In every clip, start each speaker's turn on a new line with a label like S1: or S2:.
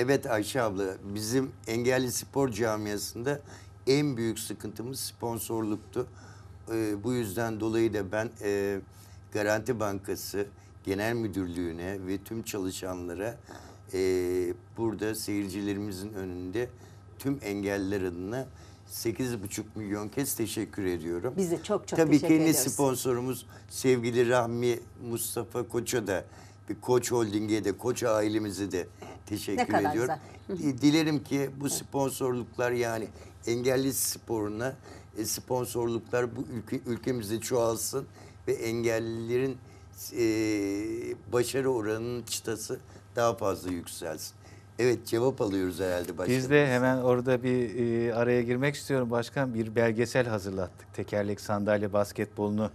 S1: Evet Ayşe abla, bizim engelli spor camiasında en büyük sıkıntımız sponsorluktu. Ee, bu yüzden dolayı da ben e, Garanti Bankası Genel Müdürlüğü'ne ve tüm çalışanlara e, burada seyircilerimizin önünde tüm engeller adına 8,5 milyon kez teşekkür ediyorum. Biz çok çok Tabii teşekkür ediyoruz. Tabii kendi sponsorumuz sevgili Rahmi Mustafa Koç'a da, bir Koç Holding'e de, Koç ailemize de teşekkür ne ediyorum. Güzel. Dilerim ki bu sponsorluklar yani engelli sporuna e, sponsorluklar bu ülke, ülkemizde çoğalsın ve engellilerin e, başarı oranının çıtası daha fazla yükselsin. Evet cevap alıyoruz herhalde başkanım. Biz de hemen
S2: orada bir e, araya girmek istiyorum başkan. Bir belgesel hazırlattık. Tekerlek sandalye basketbolunu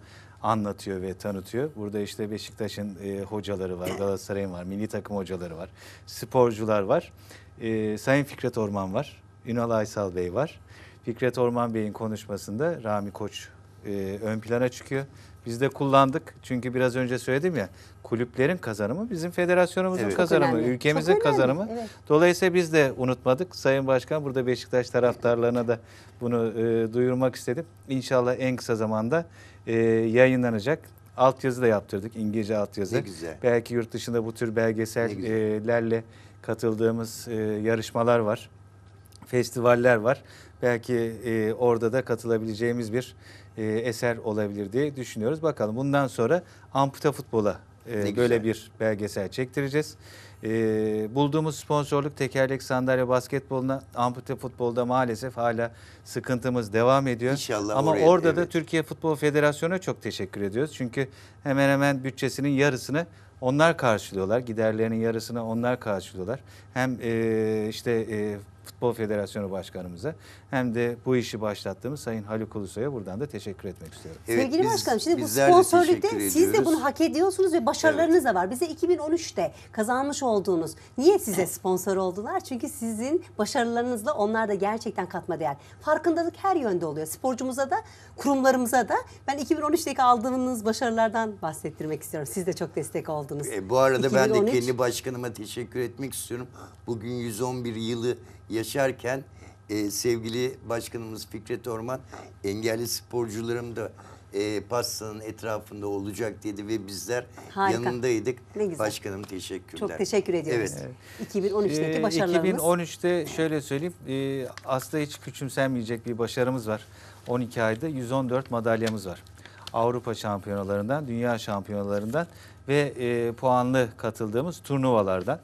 S2: anlatıyor ve tanıtıyor. Burada işte Beşiktaş'ın e, hocaları var, Galatasaray'ın var, milli takım hocaları var, sporcular var. E, Sayın Fikret Orman var, Ünal Aysal Bey var. Fikret Orman Bey'in konuşmasında Rami Koç e, ön plana çıkıyor. Biz de kullandık. Çünkü biraz önce söyledim ya kulüplerin kazanımı bizim federasyonumuzun evet. kazanımı, önemli. ülkemizin kazanımı. Evet. Dolayısıyla biz de unutmadık. Sayın Başkan burada Beşiktaş taraftarlarına da bunu e, duyurmak istedim. İnşallah en kısa zamanda e, yayınlanacak. Altyazı da yaptırdık. İngilizce altyazı. Ne güzel. Belki yurt dışında bu tür belgesellerle e, katıldığımız e, yarışmalar var. Festivaller var. Belki e, orada da katılabileceğimiz bir e, eser olabilir diye düşünüyoruz. Bakalım bundan sonra amputa futbola e, böyle bir belgesel çektireceğiz. E, bulduğumuz sponsorluk tekerlek sandalye basketboluna amputa futbolda maalesef hala sıkıntımız devam ediyor. İnşallah Ama oraya, orada evet. da Türkiye Futbol Federasyonu'na çok teşekkür ediyoruz. Çünkü hemen hemen bütçesinin yarısını onlar karşılıyorlar. Giderlerinin yarısını onlar karşılıyorlar. Hem e, işte e, Futbol Federasyonu Başkanımıza hem de bu işi başlattığımız Sayın Haluk Ulusoy'a buradan da teşekkür etmek istiyorum. Evet, Sevgili biz, Başkanım şimdi bu sponsorlukta siz de bunu
S3: hak ediyorsunuz ve başarılarınız evet. da var. Bize 2013'te kazanmış olduğunuz niye size sponsor oldular? Çünkü sizin başarılarınızla onlar da gerçekten katma değer. Farkındalık her yönde oluyor. Sporcumuza da kurumlarımıza da ben 2013'teki aldığınız başarılardan bahsettirmek istiyorum. Siz de çok destek oldunuz. E, bu arada 2013... ben de kendi
S1: başkanıma teşekkür etmek istiyorum. Bugün 111 yılı yaşarken e, sevgili başkanımız Fikret Orman engelli sporcularım da e, pastanın etrafında olacak dedi ve bizler Harika. yanındaydık. Ne güzel. Başkanım teşekkürler. Çok teşekkür ediyoruz. Evet. 2013'teki ee, başarılarımız.
S2: 2013'te şöyle söyleyeyim e, asla hiç küçümsenmeyecek bir başarımız var. 12 ayda 114 madalyamız var. Avrupa şampiyonalarından, dünya şampiyonalarından ve e, puanlı katıldığımız turnuvalardan.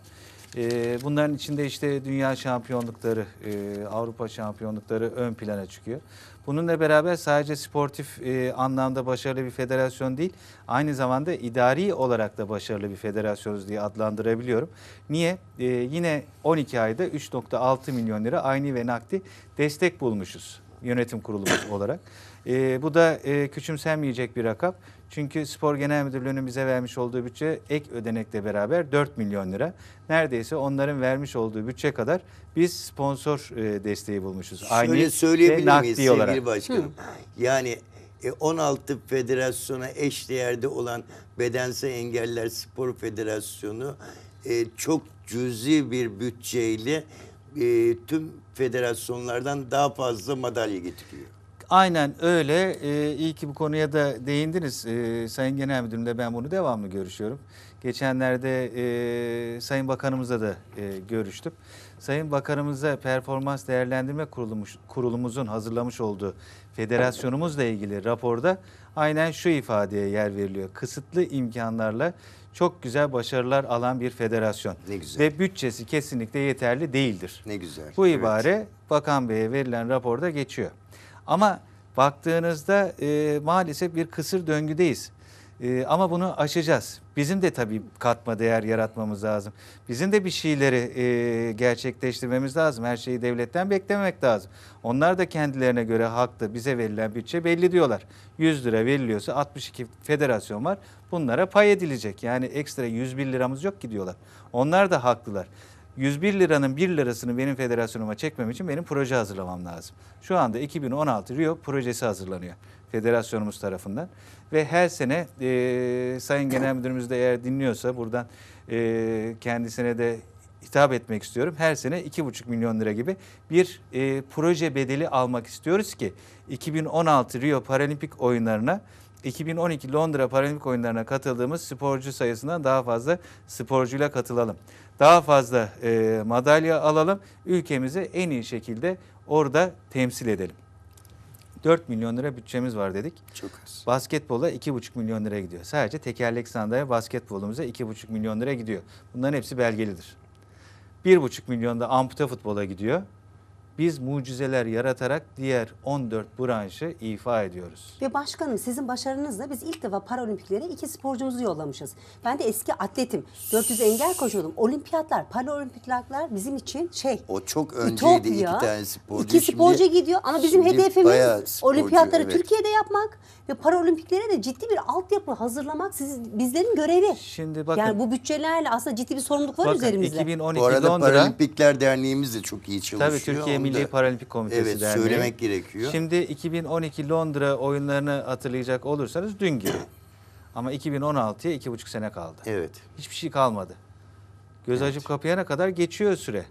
S2: E, bunların içinde işte dünya şampiyonlukları, e, Avrupa şampiyonlukları ön plana çıkıyor. Bununla beraber sadece sportif e, anlamda başarılı bir federasyon değil, aynı zamanda idari olarak da başarılı bir federasyonuz diye adlandırabiliyorum. Niye? E, yine 12 ayda 3.6 milyon lira aynı ve nakdi destek bulmuşuz yönetim kurulumuz olarak. E, bu da e, küçümsenmeyecek bir rakam. Çünkü Spor Genel Müdürlüğü'nün bize vermiş olduğu bütçe ek ödenekle beraber 4 milyon lira. Neredeyse onların vermiş olduğu bütçe kadar biz sponsor e, desteği bulmuşuz. Aynı Şöyle söyleyebilir miyiz sevgili olarak. başkanım?
S1: Hı. Yani 16 e, federasyona eşdeğerde olan bedensel Engeller Spor Federasyonu e, çok cüzi bir bütçeyle e, tüm federasyonlardan daha fazla madalya getiriyor.
S2: Aynen öyle. Ee, iyi ki bu konuya da değindiniz. Ee, Sayın Genel Müdürümle ben bunu devamlı görüşüyorum. Geçenlerde e, Sayın Bakanımızla da e, görüştüm. Sayın bakanımızla Performans Değerlendirme Kurulumuş, Kurulumuzun hazırlamış olduğu federasyonumuzla ilgili raporda aynen şu ifadeye yer veriliyor. Kısıtlı imkanlarla çok güzel başarılar alan bir federasyon. Ne güzel. Ve bütçesi kesinlikle yeterli değildir. Ne güzel. Bu ibare evet. Bakan Bey'e verilen raporda geçiyor. Ama baktığınızda e, maalesef bir kısır döngüdeyiz. E, ama bunu aşacağız. Bizim de tabii katma değer yaratmamız lazım. Bizim de bir şeyleri e, gerçekleştirmemiz lazım. Her şeyi devletten beklememek lazım. Onlar da kendilerine göre haklı. Bize verilen bütçe belli diyorlar. 100 lira veriliyorsa 62 federasyon var. Bunlara pay edilecek. Yani ekstra 101 liramız yok ki diyorlar. Onlar da haklılar. 101 liranın 1 lirasını benim federasyonuma çekmem için benim proje hazırlamam lazım. Şu anda 2016 Rio projesi hazırlanıyor federasyonumuz tarafından. Ve her sene e, Sayın Genel Müdürümüz de eğer dinliyorsa buradan e, kendisine de hitap etmek istiyorum. Her sene 2,5 milyon lira gibi bir e, proje bedeli almak istiyoruz ki 2016 Rio Paralimpik oyunlarına 2012 Londra Paralimpik oyunlarına katıldığımız sporcu sayısından daha fazla sporcuyla katılalım. Daha fazla e, madalya alalım. Ülkemizi en iyi şekilde orada temsil edelim. 4 milyon lira bütçemiz var dedik. Çok az. Basketbola 2,5 milyon lira gidiyor. Sadece tekerlek sandalye basketbolumuza 2,5 milyon lira gidiyor. Bunların hepsi belgelidir. 1,5 milyon da amputa futbola gidiyor biz mucizeler yaratarak diğer 14 branşı ifa ediyoruz.
S3: Ve başkanım sizin başarınızla biz ilk defa Paralimpiklere iki sporcumuzu yollamışız. Ben de eski atletim. 400 engel koşuyordum. Olimpiyatlar, Paralimpikler bizim için şey.
S1: O çok önceydi iki tane sporcu. İki sporcu şimdi, gidiyor
S3: ama bizim hedefimiz sporcu, olimpiyatları evet. Türkiye'de yapmak ve Paralimpiklere de ciddi bir altyapı hazırlamak siz, bizlerin görevi. Şimdi bakın. Yani bu bütçelerle aslında ciddi bir sorumluluk var bakın, üzerimizde. 2012
S1: Bu arada Londra, Paralimpikler Derneğimiz de çok iyi çalışıyor. Tabii Türkiye Milli Paralimpik Komitesi evet, Derneği. söylemek gerekiyor. Şimdi
S2: 2012 Londra oyunlarını hatırlayacak olursanız dün gibi. Ama 2016'ya iki buçuk sene kaldı. Evet. Hiçbir şey kalmadı. Göz evet. açıp kapayana kadar geçiyor süre.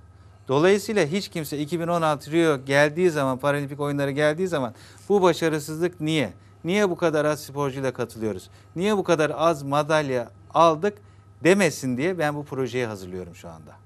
S2: Dolayısıyla hiç kimse 2016 Rio geldiği zaman, Paralimpik oyunları geldiği zaman bu başarısızlık niye? Niye bu kadar az sporcuyla katılıyoruz? Niye bu kadar az madalya aldık demesin diye ben bu projeyi hazırlıyorum şu anda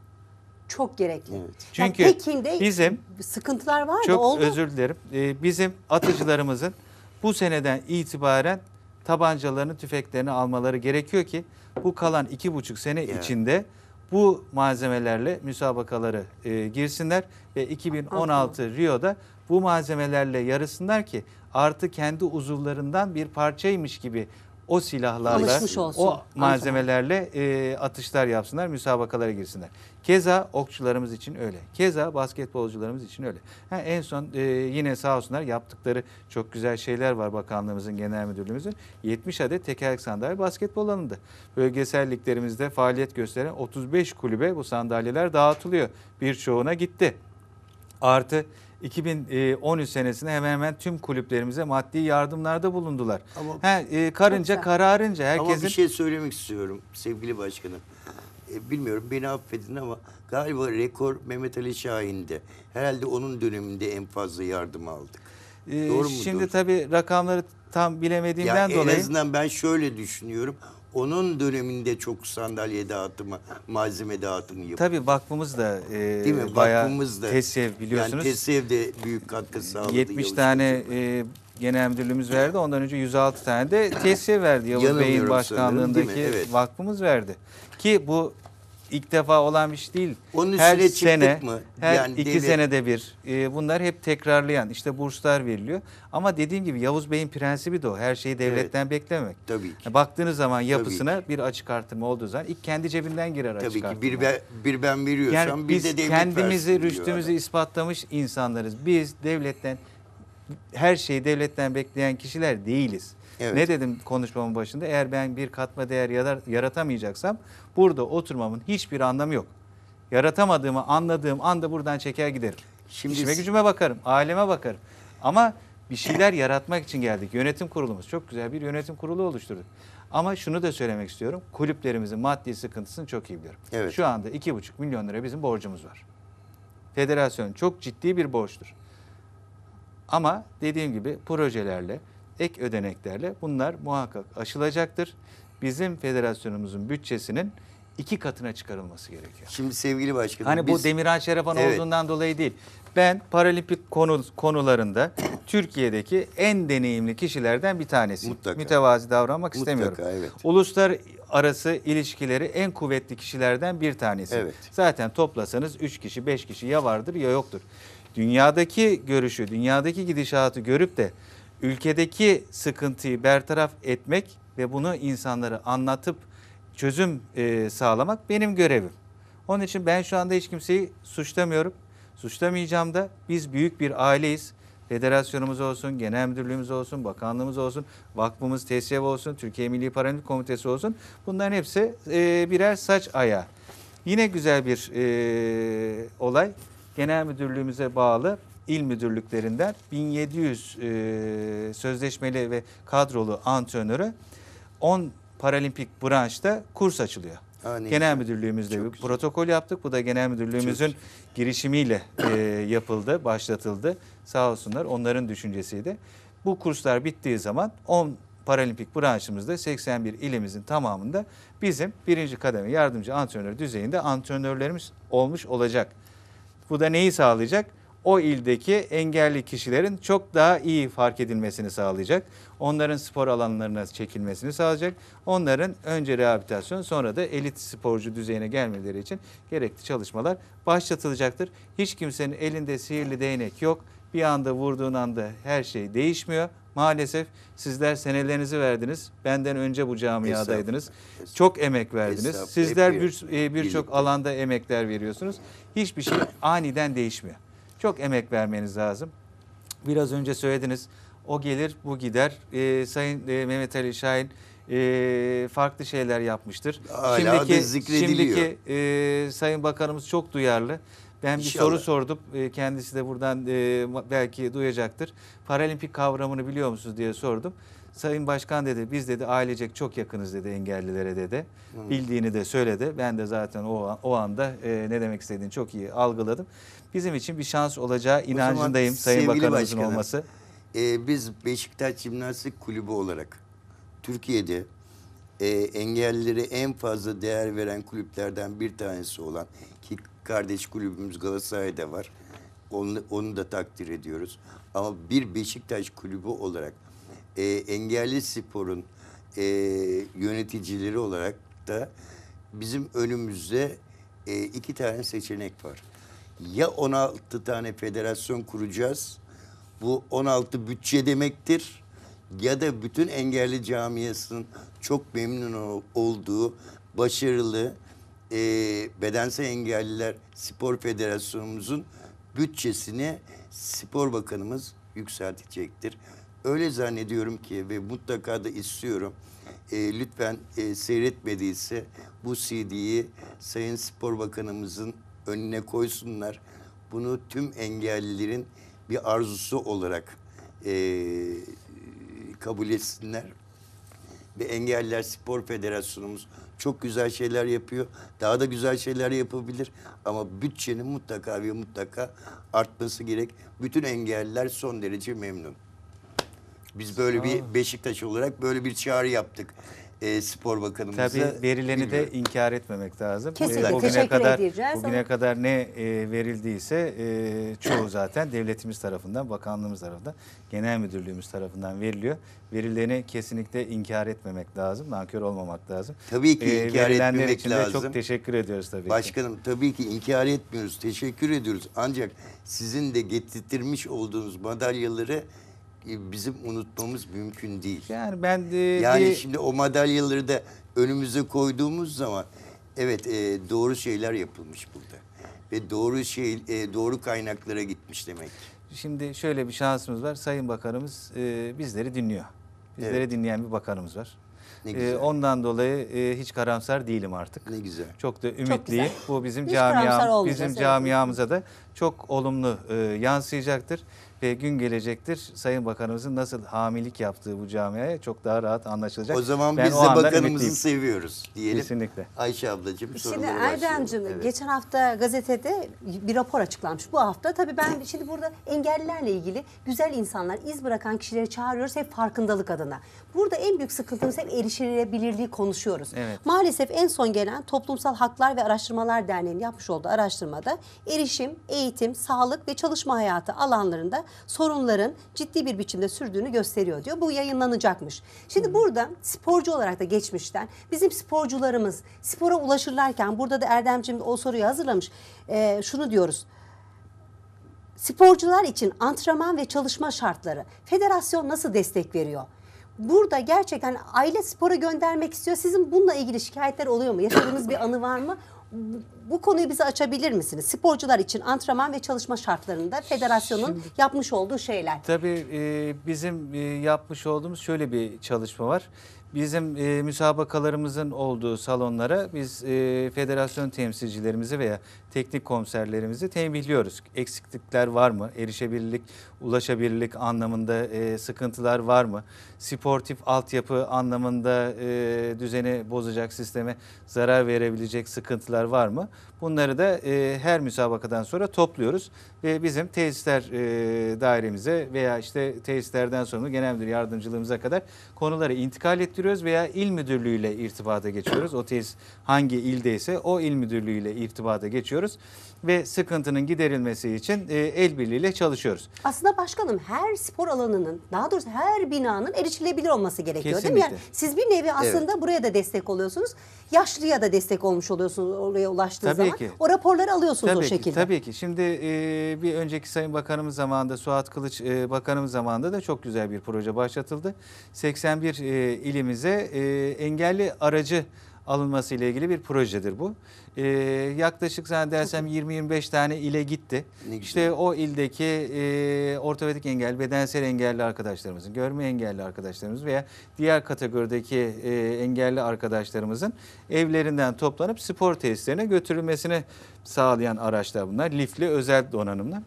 S3: çok gerekli.
S2: Evet. Çünkü yani Pekin'de bizim
S3: sıkıntılar var çok oldu.
S2: özür dilerim. Ee, bizim atıcılarımızın bu seneden itibaren tabancalarını, tüfeklerini almaları gerekiyor ki bu kalan iki buçuk sene evet. içinde bu malzemelerle müsabakaları e, girsinler ve 2016 Aha. Rio'da bu malzemelerle yarısınlar ki artı kendi uzuvlarından bir parçaymış gibi o silahlarla, o malzemelerle e, atışlar yapsınlar, müsabakalara girsinler. Keza okçularımız için öyle. Keza basketbolcularımız için öyle. Ha, en son e, yine sağ olsunlar yaptıkları çok güzel şeyler var bakanlığımızın, genel müdürlüğümüzün. 70 adet tekerlek sandalye basketbol alanında. Bölgesel faaliyet gösteren 35 kulübe bu sandalyeler dağıtılıyor. Birçoğuna gitti. Artı 2013 e, senesinde hemen hemen tüm kulüplerimize maddi yardımlarda bulundular. Ama, He, karınca kararınca herkesin... Ama bir
S1: şey söylemek istiyorum sevgili başkanım. E, bilmiyorum beni affedin ama galiba rekor Mehmet Ali Şahin'de. Herhalde onun döneminde en fazla yardım aldık. E, Doğru mu? Şimdi
S2: tabii rakamları tam bilemediğimden yani en dolayı... En
S1: azından ben şöyle düşünüyorum onun döneminde çok sandalye dağıtımı, malzeme dağıtımı yapıldı. Tabii
S2: vakfımız da
S1: e, Değil mi? bayağı vakfımız da, TESEV biliyorsunuz. Yani TESEV de büyük katkı sağladı. 70 tane
S2: e, genel müdürlüğümüz verdi. Ondan önce 106 tane de TESEV verdi. Yavuz Bey'in başkanlığındaki sanırım, evet. vakfımız verdi. Ki bu ilk defa olan bir şey değil. Onun her sene, mı? Her yani iki devlet... senede bir. E, bunlar hep tekrarlayan işte burslar veriliyor. Ama dediğim gibi Yavuz Bey'in prensibi de o. Her şeyi devletten evet. beklemek. Tabii ki. baktığınız zaman yapısına bir açık artırma olduğu zaman ilk kendi cebinden girer Tabii ki. artırma. Tabii ki bir ben, bir ben veriyorsam yani bir de devlet kendimizi, rüştümüzü ispatlamış insanlarız. Biz devletten her şeyi devletten bekleyen kişiler değiliz. Evet. Ne dedim konuşmamın başında? Eğer ben bir katma değer yaratamayacaksam burada oturmamın hiçbir anlamı yok. Yaratamadığımı anladığım anda buradan çeker giderim. Şimdi İşime gücüme bakarım, aileme bakarım. Ama bir şeyler yaratmak için geldik. Yönetim kurulumuz çok güzel bir yönetim kurulu oluşturduk. Ama şunu da söylemek istiyorum. Kulüplerimizin maddi sıkıntısını çok iyi biliyorum. Evet. Şu anda 2,5 milyon lira bizim borcumuz var. Federasyon çok ciddi bir borçtur. Ama dediğim gibi projelerle, ek ödeneklerle bunlar muhakkak aşılacaktır. Bizim federasyonumuzun bütçesinin iki katına çıkarılması gerekiyor.
S1: Şimdi sevgili başkanım.
S2: Hani biz... bu Demirhan Şerefan evet. olduğundan dolayı değil. Ben paralimpik konu, konularında Türkiye'deki en deneyimli kişilerden bir tanesi. Mutlaka. Mütevazi davranmak Mutlaka, istemiyorum. Evet. Uluslararası ilişkileri en kuvvetli kişilerden bir tanesi. Evet. Zaten toplasanız üç kişi beş kişi ya vardır ya yoktur dünyadaki görüşü, dünyadaki gidişatı görüp de ülkedeki sıkıntıyı bertaraf etmek ve bunu insanlara anlatıp çözüm e, sağlamak benim görevim. Onun için ben şu anda hiç kimseyi suçlamıyorum. Suçlamayacağım da biz büyük bir aileyiz. Federasyonumuz olsun, genel müdürlüğümüz olsun, bakanlığımız olsun, vakfımız, TSV olsun, Türkiye Milli Paralimpik Komitesi olsun. Bunların hepsi e, birer saç ayağı. Yine güzel bir e, olay genel müdürlüğümüze bağlı il müdürlüklerinden 1700 e, sözleşmeli ve kadrolu antrenörü 10 paralimpik branşta kurs açılıyor. Aynen. Genel müdürlüğümüzde Çok bir güzel. protokol yaptık. Bu da genel müdürlüğümüzün Çok girişimiyle e, yapıldı, başlatıldı. Sağ olsunlar onların düşüncesiydi. Bu kurslar bittiği zaman 10 paralimpik branşımızda 81 ilimizin tamamında bizim birinci kademe yardımcı antrenör düzeyinde antrenörlerimiz olmuş olacak. Bu da neyi sağlayacak? O ildeki engelli kişilerin çok daha iyi fark edilmesini sağlayacak. Onların spor alanlarına çekilmesini sağlayacak. Onların önce rehabilitasyon sonra da elit sporcu düzeyine gelmeleri için gerekli çalışmalar başlatılacaktır. Hiç kimsenin elinde sihirli değnek yok bir anda vurduğun anda her şey değişmiyor. Maalesef sizler senelerinizi verdiniz. Benden önce bu camiadaydınız. çok emek verdiniz. sizler e, birçok bir, alanda emekler veriyorsunuz. Hiçbir şey aniden değişmiyor. Çok emek vermeniz lazım. Biraz önce söylediniz. O gelir, bu gider. Ee, Sayın e, Mehmet Ali Şahin e, farklı şeyler yapmıştır. Hala şimdiki, Şimdiki e, Sayın Bakanımız çok duyarlı. Ben bir İnşallah. soru sordum. Ee, kendisi de buradan e, belki duyacaktır. Paralimpik kavramını biliyor musunuz diye sordum. Sayın Başkan dedi biz dedi ailecek çok yakınız dedi engellilere dedi. Hı. Hmm. Bildiğini de söyledi. Ben de zaten o, o anda e, ne demek istediğini çok iyi algıladım. Bizim için bir şans olacağı inancındayım Sayın Bakanımızın başkanım, olması.
S1: E, biz Beşiktaş Cimnastik Kulübü olarak Türkiye'de e, engellilere en fazla değer veren kulüplerden bir tanesi olan ki Kardeş kulübümüz Galatasaray'da var. Onu, onu da takdir ediyoruz. Ama bir Beşiktaş kulübü olarak e, engelli sporun e, yöneticileri olarak da bizim önümüzde e, iki tane seçenek var. Ya 16 tane federasyon kuracağız. Bu 16 bütçe demektir. Ya da bütün engelli camiasının çok memnun olduğu başarılı e, bedensel engelliler spor federasyonumuzun bütçesini spor bakanımız yükseltecektir. Öyle zannediyorum ki ve mutlaka da istiyorum. E, lütfen e, seyretmediyse bu CD'yi Sayın Spor Bakanımızın önüne koysunlar. Bunu tüm engellilerin bir arzusu olarak e, kabul etsinler ve Engelliler Spor Federasyonumuz çok güzel şeyler yapıyor. Daha da güzel şeyler yapabilir ama bütçenin mutlaka ve mutlaka artması gerek. Bütün engelliler son derece memnun. Biz böyle bir Beşiktaş olarak böyle bir çağrı yaptık e, spor bakanımıza. Tabii verileni bilmiyorum.
S2: de inkar etmemek lazım. Kesinlikle. bugüne Teşekkür kadar, edeceğiz. Bugüne ama... kadar ne e, verildiyse e, çoğu zaten devletimiz tarafından, bakanlığımız tarafından, genel müdürlüğümüz tarafından veriliyor. Verilerini kesinlikle inkar etmemek lazım, nankör olmamak lazım. Tabii ki e, inkar etmemek için lazım. Çok
S1: teşekkür ediyoruz tabii Başkanım ki. tabii ki inkar etmiyoruz, teşekkür ediyoruz. Ancak sizin de getirtirmiş olduğunuz madalyaları bizim unutmamız mümkün değil. Yani ben de... Yani şimdi o madalyaları da önümüze koyduğumuz zaman evet e, doğru şeyler yapılmış burada. Ve doğru şey e, doğru kaynaklara gitmiş demek.
S2: Şimdi şöyle bir şansımız var. Sayın Bakanımız e, bizleri dinliyor. Bizleri evet. dinleyen bir bakanımız var. Ne e, güzel. Ee, ondan dolayı e, hiç karamsar değilim artık. Ne güzel. Çok da ümitliyim. Çok Bu bizim camiam, bizim camiamıza da çok olumlu e, yansıyacaktır gün gelecektir Sayın Bakanımızın nasıl hamilik yaptığı bu camiaya çok daha rahat anlaşılacak. O zaman ben biz o de bakanımızı ümitliyim.
S1: seviyoruz diyelim. Kesinlikle. Ayşe ablacığım Şimdi Erdem'cim evet.
S3: geçen hafta gazetede bir rapor açıklanmış. Bu hafta tabii ben şimdi burada engellilerle ilgili güzel insanlar, iz bırakan kişileri çağırıyoruz hep farkındalık adına. Burada en büyük sıkıntımız hep erişilebilirliği konuşuyoruz. Evet. Maalesef en son gelen Toplumsal Haklar ve Araştırmalar Derneği'nin yapmış olduğu araştırmada erişim, eğitim, sağlık ve çalışma hayatı alanlarında sorunların ciddi bir biçimde sürdüğünü gösteriyor diyor. Bu yayınlanacakmış. Şimdi hmm. burada sporcu olarak da geçmişten bizim sporcularımız spora ulaşırlarken burada da Erdemciğim o soruyu hazırlamış. E, şunu diyoruz. Sporcular için antrenman ve çalışma şartları federasyon nasıl destek veriyor? burada gerçekten aile spora göndermek istiyor. Sizin bununla ilgili şikayetler oluyor mu? Yaşadığınız bir anı var mı? Bu konuyu bize açabilir misiniz? Sporcular için antrenman ve çalışma şartlarında federasyonun Şimdi, yapmış olduğu şeyler.
S2: Tabii e, bizim e, yapmış olduğumuz şöyle bir çalışma var. Bizim e, müsabakalarımızın olduğu salonlara biz e, federasyon temsilcilerimizi veya teknik komiserlerimizi tembihliyoruz. Eksiklikler var mı? Erişebilirlik, ulaşabilirlik anlamında e, sıkıntılar var mı? Sportif altyapı anlamında e, düzeni bozacak, sisteme zarar verebilecek sıkıntılar var mı? Bunları da e, her müsabakadan sonra topluyoruz ve bizim tesisler e, dairemize veya işte tesislerden sonra genel müdür yardımcılığımıza kadar konuları intikal ettiriyoruz veya il müdürlüğüyle irtibata geçiyoruz. O tesis hangi ildeyse o il müdürlüğüyle irtibata geçiyoruz ediyoruz ve sıkıntının giderilmesi için e, el birliğiyle çalışıyoruz.
S3: Aslında başkanım her spor alanının daha doğrusu her binanın erişilebilir olması gerekiyor değil mi? Yani siz bir nevi aslında buraya da destek oluyorsunuz. Yaşlıya da destek olmuş oluyorsunuz oraya ulaştığı Tabii zaman. ki. O raporları alıyorsunuz o şekilde. tabii
S2: ki. Şimdi e, bir önceki Sayın Bakanımız zamanında Suat Kılıç e, Bakanımız zamanında da çok güzel bir proje başlatıldı. 81 e, ilimize e, engelli aracı alınması ile ilgili bir projedir bu. Ee, yaklaşık zannedersem 20-25 tane ile gitti. İşte o ildeki e, ortopedik engel, bedensel engelli arkadaşlarımızın, görme engelli arkadaşlarımız veya diğer kategorideki e, engelli arkadaşlarımızın evlerinden toplanıp spor tesislerine götürülmesini sağlayan araçlar bunlar. Lifli özel donanımlar.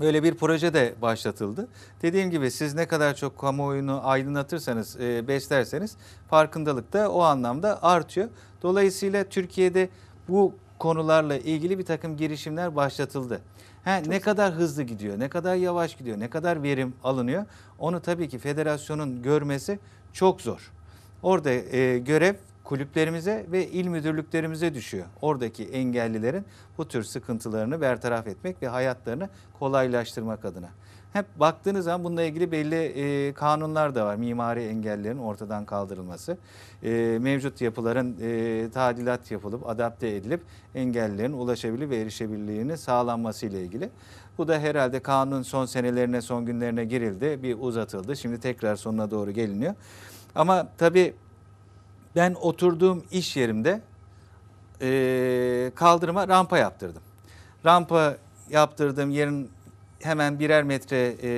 S2: Böyle bir proje de başlatıldı. Dediğim gibi siz ne kadar çok kamuoyunu aydınlatırsanız, e, beslerseniz farkındalık da o anlamda artıyor. Dolayısıyla Türkiye'de bu konularla ilgili bir takım girişimler başlatıldı. He, ne kadar hızlı gidiyor, ne kadar yavaş gidiyor, ne kadar verim alınıyor onu tabii ki federasyonun görmesi çok zor. Orada e, görev kulüplerimize ve il müdürlüklerimize düşüyor. Oradaki engellilerin bu tür sıkıntılarını bertaraf etmek ve hayatlarını kolaylaştırmak adına. Hep baktığınız zaman bununla ilgili belli e, kanunlar da var. Mimari engellerin ortadan kaldırılması, e, mevcut yapıların e, tadilat yapılıp adapte edilip engellilerin ulaşabilir ve erişebilirliğini sağlanması ile ilgili. Bu da herhalde kanunun son senelerine, son günlerine girildi, bir uzatıldı. Şimdi tekrar sonuna doğru geliniyor. Ama tabii ben oturduğum iş yerimde e, kaldırıma rampa yaptırdım. Rampa yaptırdığım yerin hemen birer metre e,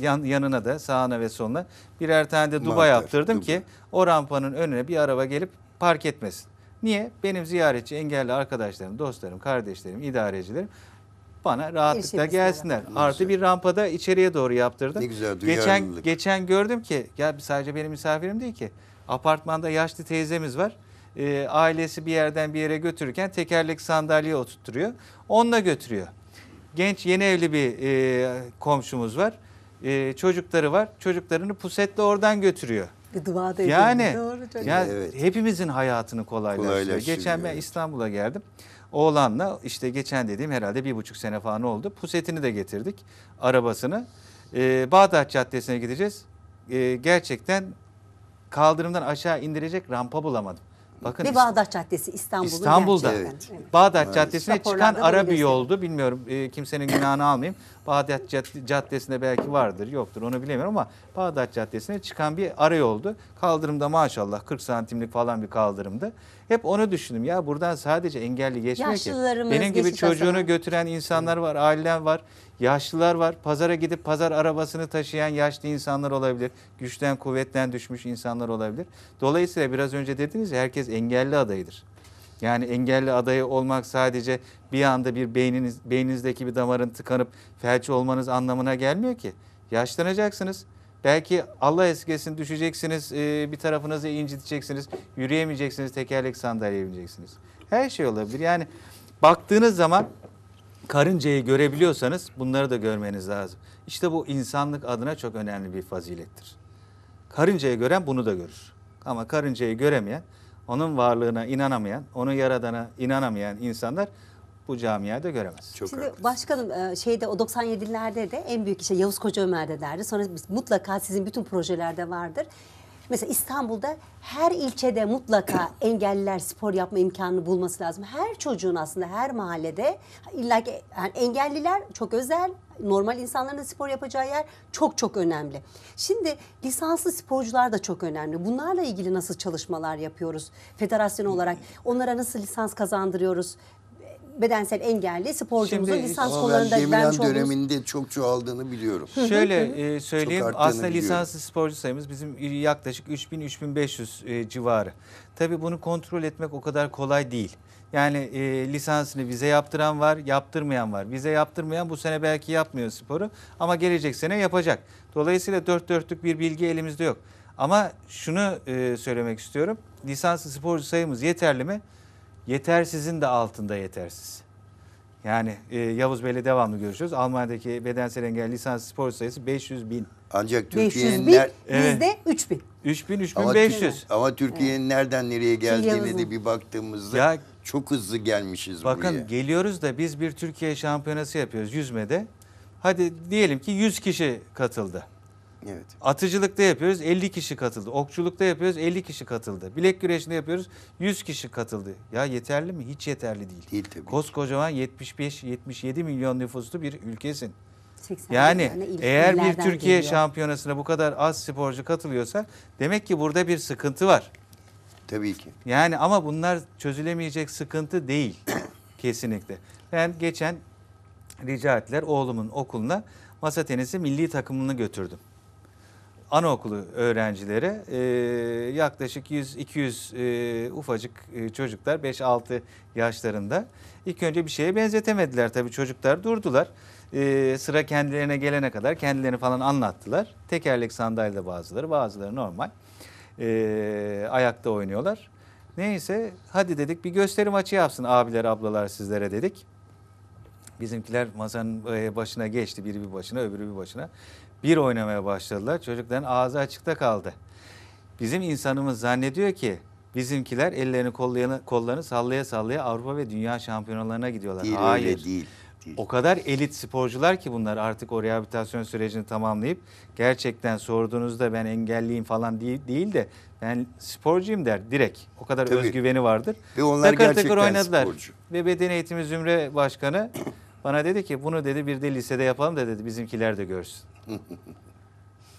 S2: yan, yanına da sağına ve soluna birer tane de duba Mantar, yaptırdım duba. ki o rampanın önüne bir araba gelip park etmesin. Niye? Benim ziyaretçi engelli arkadaşlarım, dostlarım, kardeşlerim, idarecilerim bana rahatlıkla gelsinler. Güzel. Artı bir rampada içeriye doğru yaptırdım. Ne güzel Geçen, geçen gördüm ki ya sadece benim misafirim değil ki. Apartmanda yaşlı teyzemiz var. E, ailesi bir yerden bir yere götürürken tekerlek sandalye oturtturuyor. Onunla götürüyor. Genç yeni evli bir e, komşumuz var. E, çocukları var. Çocuklarını pusetle oradan götürüyor.
S3: Bir da yani, Doğru çok evet.
S2: hepimizin hayatını kolaylaştırıyor. Geçen ben İstanbul'a geldim. Oğlanla işte geçen dediğim herhalde bir buçuk sene falan oldu. Pusetini de getirdik arabasını. Ee, Bağdat Caddesi'ne gideceğiz. Ee, gerçekten kaldırımdan aşağı indirecek rampa bulamadım. Bakın Ve Bağdat
S3: Caddesi İstanbul'un İstanbul'da. Evet.
S2: Bağdat Caddesine çıkan ara bir yoldu. Bilmiyorum e, kimsenin günahını almayayım. Bağdat Caddesi'nde belki vardır yoktur onu bilemiyorum ama Bağdat Caddesi'ne çıkan bir arayoldu. Kaldırımda maşallah 40 santimlik falan bir kaldırımdı. Hep onu düşündüm ya buradan sadece engelli geçmiyor ki. Benim gibi çocuğunu sana. götüren insanlar var, ailem var, yaşlılar var. Pazara gidip pazar arabasını taşıyan yaşlı insanlar olabilir. Güçten kuvvetten düşmüş insanlar olabilir. Dolayısıyla biraz önce dediniz ya herkes engelli adayıdır. Yani engelli adayı olmak sadece bir anda bir beyniniz, beyninizdeki bir damarın tıkanıp felç olmanız anlamına gelmiyor ki. Yaşlanacaksınız. Belki Allah eskisini düşeceksiniz, e, bir tarafınızı inciteceksiniz, yürüyemeyeceksiniz, tekerlek sandalyeye bineceksiniz. Her şey olabilir. Yani baktığınız zaman karıncayı görebiliyorsanız bunları da görmeniz lazım. İşte bu insanlık adına çok önemli bir fazilettir. Karıncayı gören bunu da görür. Ama karıncayı göremeyen onun varlığına inanamayan, onun yaradana inanamayan insanlar bu camiada göremez. Çok Şimdi
S3: haklısın. başkanım e, şeyde o 97'lerde de en büyük işte Yavuz Koca Ömer'de derdi. Sonra mutlaka sizin bütün projelerde vardır. Mesela İstanbul'da her ilçede mutlaka engelliler spor yapma imkanını bulması lazım. Her çocuğun aslında her mahallede illa ki yani engelliler çok özel, normal insanların da spor yapacağı yer çok çok önemli. Şimdi lisanslı sporcular da çok önemli. Bunlarla ilgili nasıl çalışmalar yapıyoruz federasyon olarak? Onlara nasıl lisans kazandırıyoruz? bedensel engelli sporcumuzun Şimdi, lisans ama konularında ben çoğumuz...
S1: döneminde çok çoğaldığını biliyorum. Şöyle e, söyleyeyim aslında lisanslı
S2: sporcu sayımız bizim yaklaşık 3000-3500 e, civarı. Tabii bunu kontrol etmek o kadar kolay değil. Yani e, lisansını vize yaptıran var, yaptırmayan var. Vize yaptırmayan bu sene belki yapmıyor sporu ama gelecek sene yapacak. Dolayısıyla dört dörtlük bir bilgi elimizde yok. Ama şunu e, söylemek istiyorum. Lisanslı sporcu sayımız yeterli mi? yetersizin de altında yetersiz. Yani e, Yavuz Bey'le devamlı görüşüyoruz. Almanya'daki bedensel engelli lisanslı spor sayısı 500 bin. Ancak
S1: Türkiye'nin 500 3 bin, 3 bin 3 bin ama, 3500. ama Türkiye'nin nereden nereye geldiğine de bir baktığımızda Ya- çok hızlı gelmişiz Bakın buraya.
S2: geliyoruz da biz bir Türkiye şampiyonası yapıyoruz yüzmede. Hadi diyelim ki 100 kişi katıldı. Evet. Atıcılıkta yapıyoruz 50 kişi katıldı. Okçulukta yapıyoruz 50 kişi katıldı. Bilek güreşinde yapıyoruz 100 kişi katıldı. Ya yeterli mi? Hiç yeterli değil. Değil tabii. Koskocaman 75-77 milyon nüfuslu bir ülkesin. Yani eğer bir Türkiye geliyor. şampiyonasına bu kadar az sporcu katılıyorsa demek ki burada bir sıkıntı var. Tabii ki. Yani ama bunlar çözülemeyecek sıkıntı değil kesinlikle. Ben geçen rica ettiler oğlumun okuluna masa tenisi milli takımını götürdüm anaokulu öğrencileri e, yaklaşık 100-200 e, ufacık e, çocuklar 5-6 yaşlarında ilk önce bir şeye benzetemediler tabii çocuklar durdular. E, sıra kendilerine gelene kadar kendilerini falan anlattılar. Tekerlek sandalyede bazıları bazıları normal e, ayakta oynuyorlar. Neyse hadi dedik bir gösteri maçı yapsın abiler ablalar sizlere dedik. Bizimkiler masanın e, başına geçti biri bir başına öbürü bir başına bir oynamaya başladılar. Çocukların ağzı açıkta kaldı. Bizim insanımız zannediyor ki bizimkiler ellerini kollarını, kollarını sallaya sallaya Avrupa ve Dünya şampiyonalarına gidiyorlar. Değil, Hayır. Öyle değil O kadar elit sporcular ki bunlar artık o rehabilitasyon sürecini tamamlayıp gerçekten sorduğunuzda ben engelliyim falan değil, değil de ben sporcuyum der direkt. O kadar Tabii. özgüveni vardır. Ve onlar takır gerçekten takır oynadılar. sporcu. Ve beden eğitimi zümre başkanı bana dedi ki bunu dedi bir de lisede yapalım da dedi bizimkiler de görsün.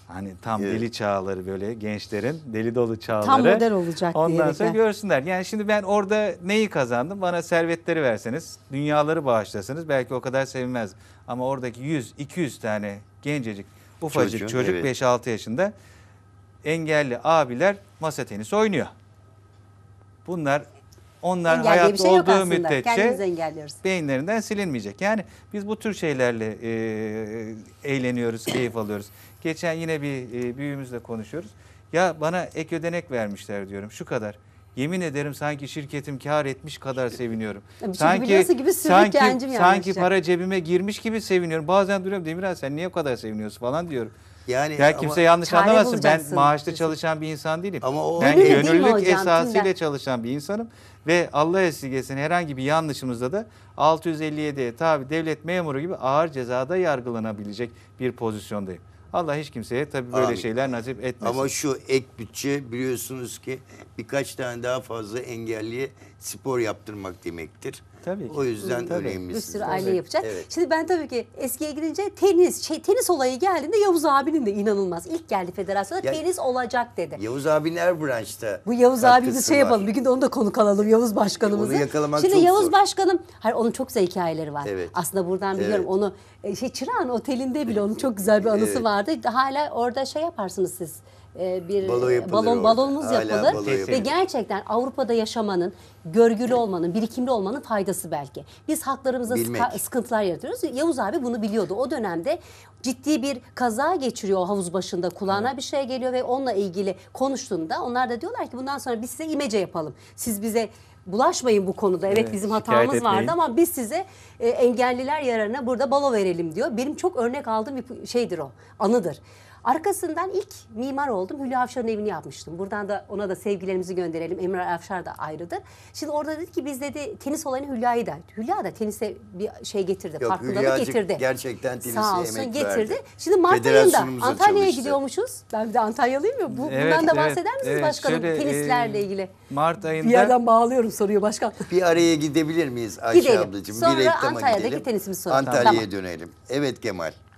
S2: Hani tam evet. deli çağları böyle gençlerin deli dolu çağları. Tam model olacak Ondan diyerekten. sonra görsünler. Yani şimdi ben orada neyi kazandım? Bana servetleri verseniz, dünyaları bağışlasınız belki o kadar sevinmez. Ama oradaki 100, 200 tane gencecik, ufacık Çocuğun, çocuk evet. 5-6 yaşında engelli abiler masa tenisi oynuyor. Bunlar onlar şey hayatta şey olduğu müddetçe beyinlerinden silinmeyecek. Yani biz bu tür şeylerle e, eğleniyoruz, keyif alıyoruz. Geçen yine bir e, büyüğümüzle konuşuyoruz. Ya bana ek ödenek vermişler diyorum şu kadar. Yemin ederim sanki şirketim kar etmiş kadar seviniyorum. Çünkü sanki gibi sanki sanki para cebime girmiş gibi seviniyorum. Bazen duruyorum Demirhan sen niye o kadar seviniyorsun falan diyorum. Yani ya kimse yanlış Çare anlamasın. Ben maaşlı bizim. çalışan bir insan değilim. Ama o ben gönüllülük esasıyla çalışan bir insanım ve Allah esirgesin herhangi bir yanlışımızda da 657'ye tabi
S1: devlet memuru gibi ağır cezada yargılanabilecek bir pozisyondayım.
S2: Allah hiç kimseye
S1: tabii böyle Amin. şeyler nasip etmesin. Ama şu ek bütçe biliyorsunuz ki birkaç tane daha fazla engelliye spor yaptırmak demektir. Tabii ki. O yüzden tabii. önemlisi. Bir sürü aile yapacak. Evet.
S3: Şimdi ben tabii ki eskiye gidince tenis, şey, tenis olayı geldiğinde Yavuz abinin de inanılmaz. ilk geldi federasyona ya, tenis olacak dedi. Yavuz
S1: abinin her branşta Bu Yavuz abini şey yapalım
S3: bir gün de onu da konuk alalım Yavuz başkanımızı. Onu
S1: yakalamak Şimdi çok Yavuz zor.
S3: başkanım, hayır onun çok güzel hikayeleri var. Evet. Aslında buradan biliyorum evet. onu e, şey Çırağan Oteli'nde bile onun çok güzel bir anısı evet. vardı. Hala orada şey yaparsınız siz e, bir Balo balon balonumuz Hala yapılır balo yapılır. ve gerçekten Avrupa'da yaşamanın, görgülü olmanın, birikimli olmanın faydası belki. Biz haklarımıza Bilmek. sıkıntılar yaratıyoruz. Yavuz abi bunu biliyordu. O dönemde ciddi bir kaza geçiriyor havuz başında. Kulağına evet. bir şey geliyor ve onunla ilgili konuştuğunda onlar da diyorlar ki bundan sonra biz size imece yapalım. Siz bize bulaşmayın bu konuda. Evet, evet bizim hatamız vardı ama biz size e, engelliler yararına burada balo verelim diyor. Benim çok örnek aldığım bir şeydir o, anıdır. Arkasından ilk mimar oldum. Hülya Avşar'ın evini yapmıştım. Buradan da ona da sevgilerimizi gönderelim. Emre Avşar da ayrıdır. Şimdi orada dedi ki biz dedi tenis olayını Hülya'yı da. Hülya da tenise bir şey getirdi. Yok, farkındalık getirdi.
S1: gerçekten tenise Sağ olsun, emek getirdi. Verdi.
S3: Şimdi Mart ayında Antalya'ya gidiyormuşuz. Ben bir de Antalyalıyım ya. Bu, evet, bundan da bahseder misiniz evet, başkanım? Şöyle, tenislerle e, ilgili.
S1: Mart ayında. Bir yerden bağlıyorum soruyu başkan. Bir araya gidebilir miyiz Ayşe gidelim. ablacığım? Sonra bir Antalya'daki gidelim.
S3: tenisimi soralım. Antalya'ya tamam.
S1: dönelim. Evet Kemal.